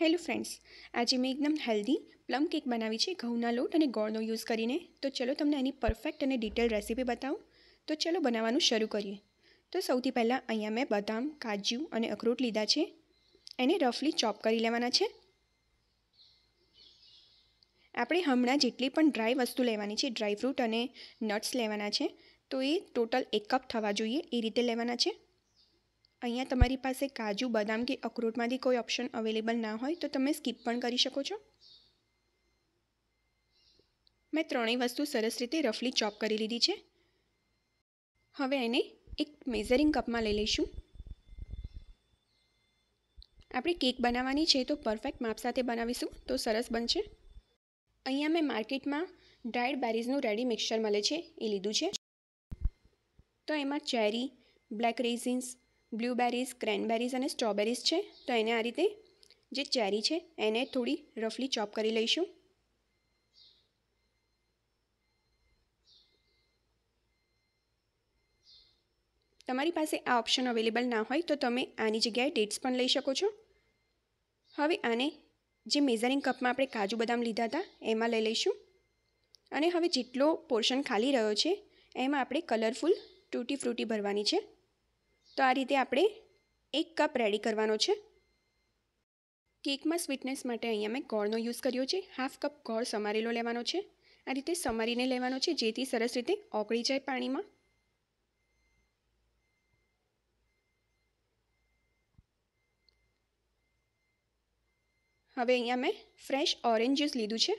hello friends આજે મેં એકદમ હેલ્ધી પ્લમ કેક બનાવી છે ઘઉંના લોટ અને ગોળનો યુઝ કરીને તો ચલો તમને એની પરફેક્ટ અને ડિટેલ રેસીપી બતાવું તો ચલો બનાવવાનું શરૂ કરીએ તો સૌથી પહેલાં અહીંયા મેં બદામ કાજુ અને અખરોટ લીધા છે એને રફલી ચોપ કરી લેવાના છે આપણે હમણાં જેટલી પણ ડ્રાય વસ્તુ લેવાની છે ડ્રાય ફ્રૂટ અને નટ્સ લેવાના છે તો એ ટોટલ એક કપ થવા જોઈએ એ રીતે લેવાના છે અહીંયા તમારી પાસે કાજુ બદામ કે અખરોટમાંથી કોઈ ઓપ્શન અવેલેબલ ના હોય તો તમે સ્કીપ પણ કરી શકો છો મેં ત્રણેય વસ્તુ સરસ રીતે રફલી ચોપ કરી લીધી છે હવે એને એક મેઝરિંગ કપમાં લઈ લઈશું આપણે કેક બનાવવાની છે તો પરફેક્ટ માપ સાથે બનાવીશું તો સરસ બનશે અહીંયા મેં માર્કેટમાં ડ્રાઈડ બેરીઝનું રેડી મિક્સર મળે છે એ લીધું છે તો એમાં ચેરી બ્લેક રેઝિન્સ બ્લૂબેરીઝ ક્રેનબેરીઝ અને સ્ટ્રોબેરીઝ છે તો એને આ રીતે જે ચેરી છે એને થોડી રફલી ચોપ કરી લઈશું તમારી પાસે આ ઓપ્શન અવેલેબલ ના હોય તો તમે આની જગ્યાએ ડેટ્સ પણ લઈ શકો છો હવે આને જે મેઝરિંગ કપમાં આપણે કાજુ બદામ લીધા હતા એમાં લઈ લઈશું અને હવે જેટલો પોર્શન ખાલી રહ્યો છે એમાં આપણે કલરફુલ ટૂટી ફ્રૂટી ભરવાની છે તો આ રીતે આપણે એક કપ રેડી કરવાનો છે કેકમાં સ્વીટનેસ માટે અહીંયા મેં ગોળનો યુઝ કર્યો છે હાફ કપ ગોળ સમારેલો લેવાનો છે આ રીતે સમારીને લેવાનો છે જેથી સરસ રીતે ઓકળી જાય પાણીમાં હવે અહીંયા મેં ફ્રેશ ઓરેન્જ જ્યુસ લીધું છે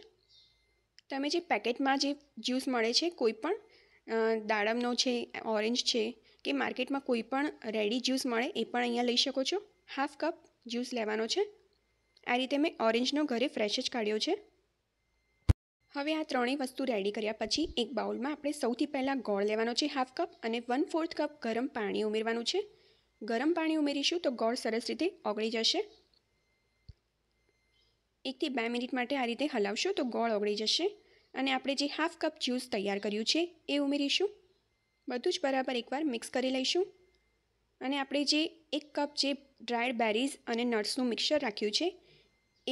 તમે જે પેકેટમાં જે જ્યુસ મળે છે કોઈ પણ દાડમનો છે ઓરેન્જ છે કે માર્કેટમાં કોઈ પણ રેડી જ્યુસ મળે એ પણ અહીંયા લઈ શકો છો હાફ કપ જ્યુસ લેવાનો છે આ રીતે મેં ઓરેન્જનો ઘરે ફ્રેશ જ કાઢ્યો છે હવે આ ત્રણેય વસ્તુ રેડી કર્યા પછી એક બાઉલમાં આપણે સૌથી પહેલાં ગોળ લેવાનો છે હાફ કપ અને વન ફોર્થ કપ ગરમ પાણી ઉમેરવાનું છે ગરમ પાણી ઉમેરીશું તો ગોળ સરસ રીતે ઓગળી જશે એકથી બે મિનિટ માટે આ રીતે હલાવશો તો ગોળ ઓગળી જશે અને આપણે જે હાફ કપ જ્યુસ તૈયાર કર્યું છે એ ઉમેરીશું બધું જ બરાબર એકવાર મિક્સ કરી લઈશું અને આપણે જે એક કપ જે ડ્રાયડ બેરીઝ અને નટ્સનું મિક્સર રાખ્યું છે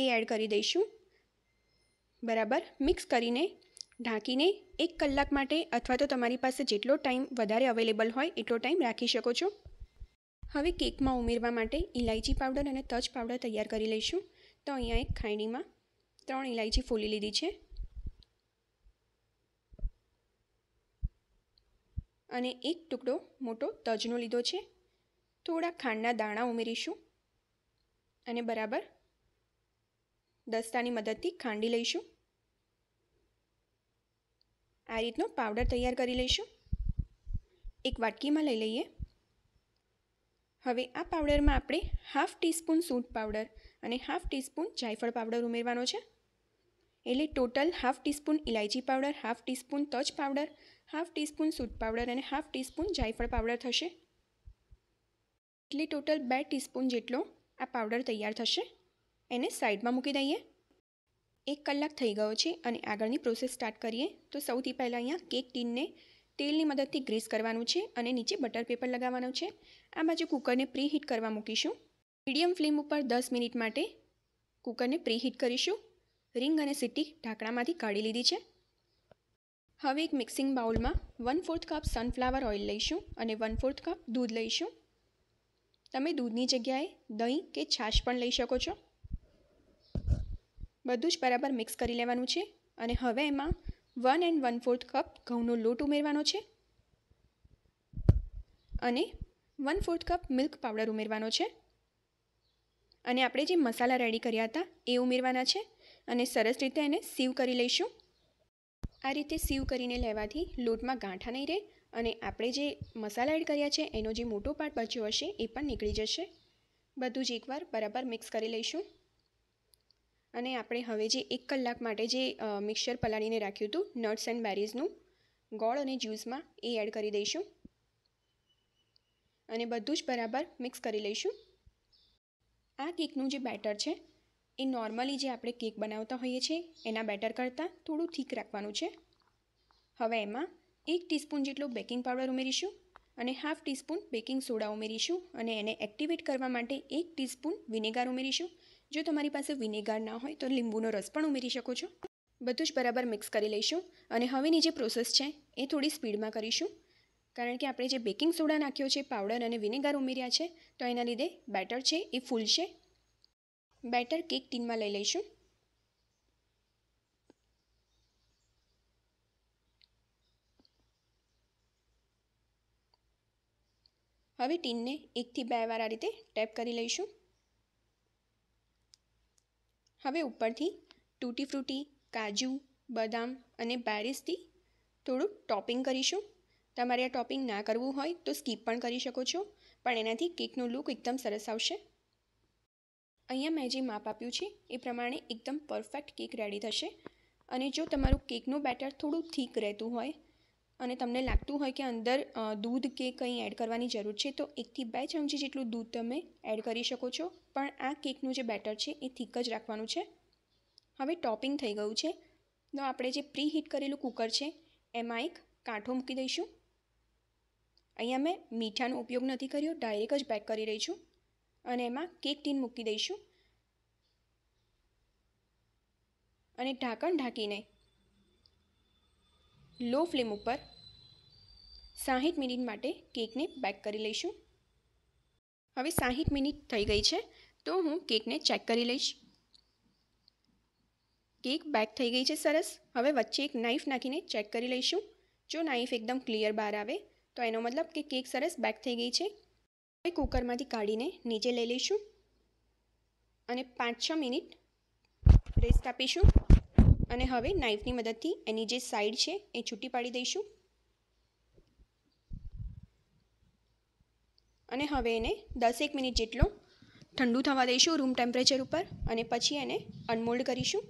એ એડ કરી દઈશું બરાબર મિક્સ કરીને ઢાંકીને એક કલાક માટે અથવા તો તમારી પાસે જેટલો ટાઈમ વધારે અવેલેબલ હોય એટલો ટાઈમ રાખી શકો છો હવે કેકમાં ઉમેરવા માટે ઇલાયચી પાવડર અને તજ પાવડર તૈયાર કરી લઈશું તો અહીંયા એક ખાયણીમાં ત્રણ ઇલાયચી ફોલી લીધી છે અને એક ટુકડો મોટો તજનો લીધો છે થોડા ખાંડના દાણા ઉમેરીશું અને બરાબર દસ્તાની મદદથી ખાંડી લઈશું આ રીતનો પાવડર તૈયાર કરી લઈશું એક વાટકીમાં લઈ લઈએ હવે આ પાવડરમાં આપણે હાફ ટીસ્પૂન સૂટ પાવડર અને હાફ ટીસ્પૂન જાયફળ પાવડર ઉમેરવાનો છે એટલે ટોટલ હાફ ટીસ્પૂન ઇલાયચી પાવડર હાફ ટીસ્પૂન તજ પાવડર હાફ ટીસ્પૂન સૂટ પાવડર અને હાફ ટીસ્પૂન જાયફળ પાવડર થશે એટલે ટોટલ બે ટીસ્પૂન જેટલો આ પાવડર તૈયાર થશે એને સાઈડમાં મૂકી દઈએ એક કલાક થઈ ગયો છે અને આગળની પ્રોસેસ સ્ટાર્ટ કરીએ તો સૌથી પહેલાં અહીંયા કેક ટીનને તેલની મદદથી ગ્રીસ કરવાનું છે અને નીચે બટર પેપર લગાવવાનું છે આ બાજુ કૂકરને પ્રીહીટ કરવા મૂકીશું મીડિયમ ફ્લેમ ઉપર દસ મિનિટ માટે કૂકરને હીટ કરીશું રિંગ અને સિટ્ટી ઢાંકણામાંથી કાઢી લીધી છે હવે એક મિક્સિંગ બાઉલમાં one fourth cup sunflower oil લઈશું અને વન ફોર્થ કપ દૂધ લઈશું તમે દૂધની જગ્યાએ દહીં કે છાશ પણ લઈ શકો છો બધું જ બરાબર મિક્સ કરી લેવાનું છે અને હવે એમાં one and one fourth cup ઘઉંનો લોટ ઉમેરવાનો છે અને one fourth cup milk powder ઉમેરવાનો છે અને આપણે જે મસાલા રેડી કર્યા હતા એ ઉમેરવાના છે અને સરસ રીતે એને સીવ કરી લઈશું આ રીતે સીવ કરીને લેવાથી લોટમાં ગાંઠા નહીં રહે અને આપણે જે મસાલા એડ કર્યા છે એનો જે મોટો પાર્ટ બચ્યો હશે એ પણ નીકળી જશે બધું જ એકવાર બરાબર મિક્સ કરી લઈશું અને આપણે હવે જે એક કલાક માટે જે મિક્સર પલાળીને રાખ્યું હતું નટ્સ એન્ડ બેરીઝનું ગોળ અને જ્યુસમાં એ એડ કરી દઈશું અને બધું જ બરાબર મિક્સ કરી લઈશું આ કેકનું જે બેટર છે એ નોર્મલી જે આપણે કેક બનાવતા હોઈએ છીએ એના બેટર કરતાં થોડું થીક રાખવાનું છે હવે એમાં એક ટીસ્પૂન જેટલો બેકિંગ પાવડર ઉમેરીશું અને હાફ ટીસ્પૂન બેકિંગ સોડા ઉમેરીશું અને એને એક્ટિવેટ કરવા માટે એક ટીસ્પૂન વિનેગાર ઉમેરીશું જો તમારી પાસે વિનેગાર ના હોય તો લીંબુનો રસ પણ ઉમેરી શકો છો બધું જ બરાબર મિક્સ કરી લઈશું અને હવેની જે પ્રોસેસ છે એ થોડી સ્પીડમાં કરીશું કારણ કે આપણે જે બેકિંગ સોડા નાખ્યો છે પાવડર અને વિનેગાર ઉમેર્યા છે તો એના લીધે બેટર છે એ ફૂલશે બેટર કેક ટીનમાં લઈ લઈશું હવે ટીનને એકથી બે વાર આ રીતે ટેપ કરી લઈશું હવે ઉપરથી તૂટી ફ્રૂટી કાજુ બદામ અને બેરીસથી થોડું ટોપિંગ કરીશું તમારે આ ટોપિંગ ના કરવું હોય તો સ્કીપ પણ કરી શકો છો પણ એનાથી કેકનો લુક એકદમ સરસ આવશે અહીંયા મેં જે માપ આપ્યું છે એ પ્રમાણે એકદમ પરફેક્ટ કેક રેડી થશે અને જો તમારું કેકનું બેટર થોડું થીક રહેતું હોય અને તમને લાગતું હોય કે અંદર દૂધ કે કંઈ એડ કરવાની જરૂર છે તો એકથી બે ચમચી જેટલું દૂધ તમે એડ કરી શકો છો પણ આ કેકનું જે બેટર છે એ થીક જ રાખવાનું છે હવે ટોપિંગ થઈ ગયું છે તો આપણે જે પ્રી હીટ કરેલું કૂકર છે એમાં એક કાંઠો મૂકી દઈશું અહીંયા મેં મીઠાનો ઉપયોગ નથી કર્યો ડાયરેક્ટ જ બેક કરી રહી છું અને એમાં કેક ટીન મૂકી દઈશું અને ઢાંકણ ઢાંકીને લો ફ્લેમ ઉપર સાહીઠ મિનિટ માટે કેકને બેક કરી લઈશું હવે સાહીઠ મિનિટ થઈ ગઈ છે તો હું કેકને ચેક કરી લઈશ કેક બેક થઈ ગઈ છે સરસ હવે વચ્ચે એક નાઈફ નાખીને ચેક કરી લઈશું જો નાઈફ એકદમ ક્લિયર બહાર આવે તો એનો મતલબ કે કેક સરસ બેક થઈ ગઈ છે એ કુકરમાંથી કાઢીને નીચે લઈ લઈશું અને પાંચ છ મિનિટ રેસ્ટ આપીશું અને હવે નાઇફની મદદથી એની જે સાઈડ છે એ છૂટી પાડી દઈશું અને હવે એને દસેક મિનિટ જેટલો ઠંડુ થવા દઈશું રૂમ ટેમ્પરેચર ઉપર અને પછી એને અનમોલ્ડ કરીશું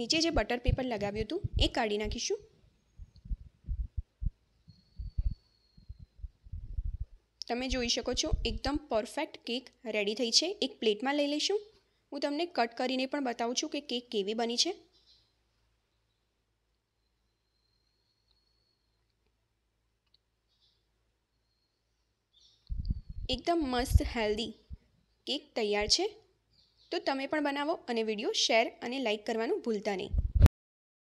નીચે જે બટર પેપર લગાવ્યું હતું એ કાઢી નાખીશું તમે જોઈ શકો છો એકદમ પરફેક્ટ કેક રેડી થઈ છે એક પ્લેટમાં લઈ લઈશું હું તમને કટ કરીને પણ બતાવું છું કે કેક કેવી બની છે એકદમ મસ્ત હેલ્ધી કેક તૈયાર છે તો તમે પણ બનાવો અને વિડીયો શેર અને લાઇક કરવાનું ભૂલતા નહીં